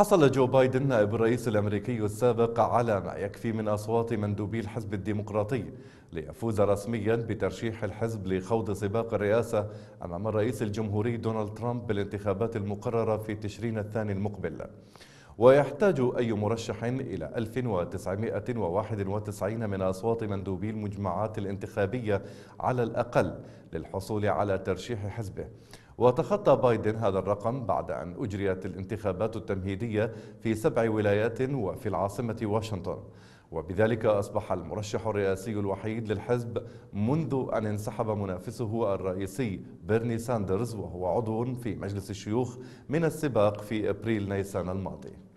حصل جو بايدن نائب الرئيس الامريكي السابق على ما يكفي من اصوات مندوبي الحزب الديمقراطي ليفوز رسميا بترشيح الحزب لخوض سباق الرئاسه امام الرئيس الجمهوري دونالد ترامب بالانتخابات المقرره في تشرين الثاني المقبل. ويحتاج أي مرشح إلى 1991 من أصوات مندوبي المجمعات الانتخابية على الأقل للحصول على ترشيح حزبه وتخطى بايدن هذا الرقم بعد أن أجريت الانتخابات التمهيدية في سبع ولايات وفي العاصمة واشنطن وبذلك أصبح المرشح الرئاسي الوحيد للحزب منذ أن انسحب منافسه الرئيسي بيرني ساندرز وهو عضو في مجلس الشيوخ من السباق في أبريل نيسان الماضي